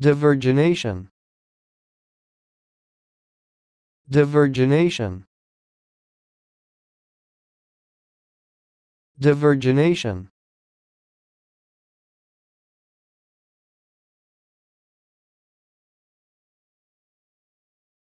Divergination. Divergination. Divergination.